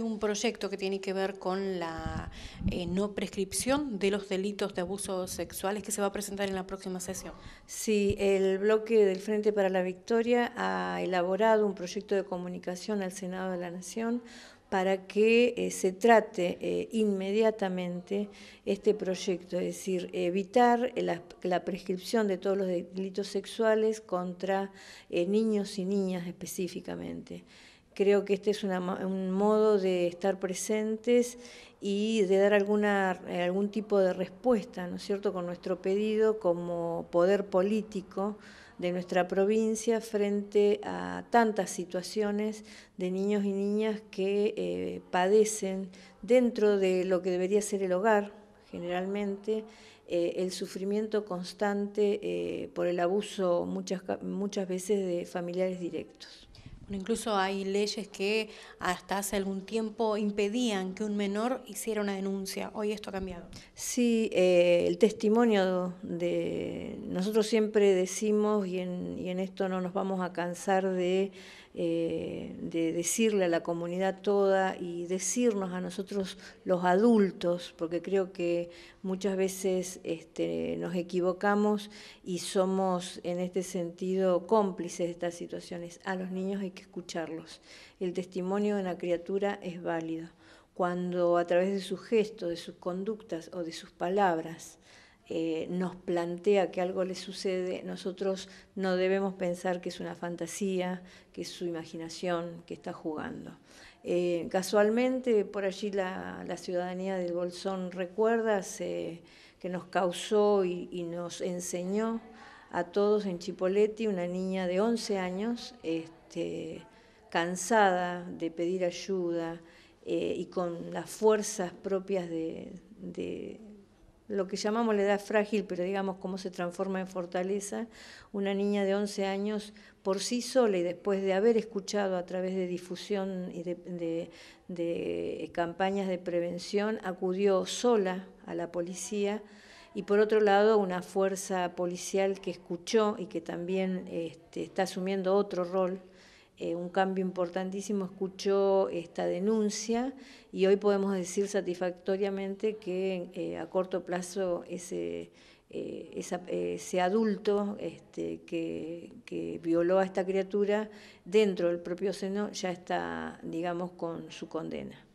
un proyecto que tiene que ver con la eh, no prescripción de los delitos de abusos sexuales que se va a presentar en la próxima sesión. Sí, el bloque del Frente para la Victoria ha elaborado un proyecto de comunicación al Senado de la Nación para que eh, se trate eh, inmediatamente este proyecto, es decir, evitar la, prescripción de todos los delitos sexuales contra niños y niñas específicamente. Creo que este es un modo de estar presentes y de dar algún tipo de respuesta, ¿no es cierto?, con nuestro pedido como poder político de nuestra provincia frente a tantas situaciones de niños y niñas que eh, padecen dentro de lo que debería ser el hogar, generalmente, eh, el sufrimiento constante eh, por el abuso muchas, muchas veces de familiares directos. Incluso hay leyes que hasta hace algún tiempo impedían que un menor hiciera una denuncia. Hoy esto ha cambiado. Sí, eh, el testimonio de... Nosotros siempre decimos, y en, esto no nos vamos a cansar eh, de, decirle a la comunidad toda y decirnos a nosotros los adultos, porque creo que muchas veces este, nos equivocamos y somos en este sentido cómplices de estas situaciones. A los niños y que escucharlos. El testimonio de una criatura es válido. Cuando a través de su gesto, de sus conductas o de sus palabras eh, nos plantea que algo le sucede, nosotros no debemos pensar que es una fantasía, que es su imaginación, que está jugando. Eh, casualmente, por allí la, ciudadanía del Bolsón recuerda que nos causó y, nos enseñó a todos en Chipoletti, una niña de 11 años, este, este, cansada de pedir ayuda eh, y con las fuerzas propias de, lo que llamamos la edad frágil, pero digamos cómo se transforma en fortaleza, una niña de 11 años por sí sola y después de haber escuchado a través de difusión y de, campañas de prevención, acudió sola a la policía y por otro lado una fuerza policial que escuchó y que también este, está asumiendo otro rol eh, un cambio importantísimo, escuchó esta denuncia y hoy podemos decir satisfactoriamente que eh, a corto plazo eh, ese, adulto este, que, que, violó a esta criatura dentro del propio seno ya está, digamos, con su condena.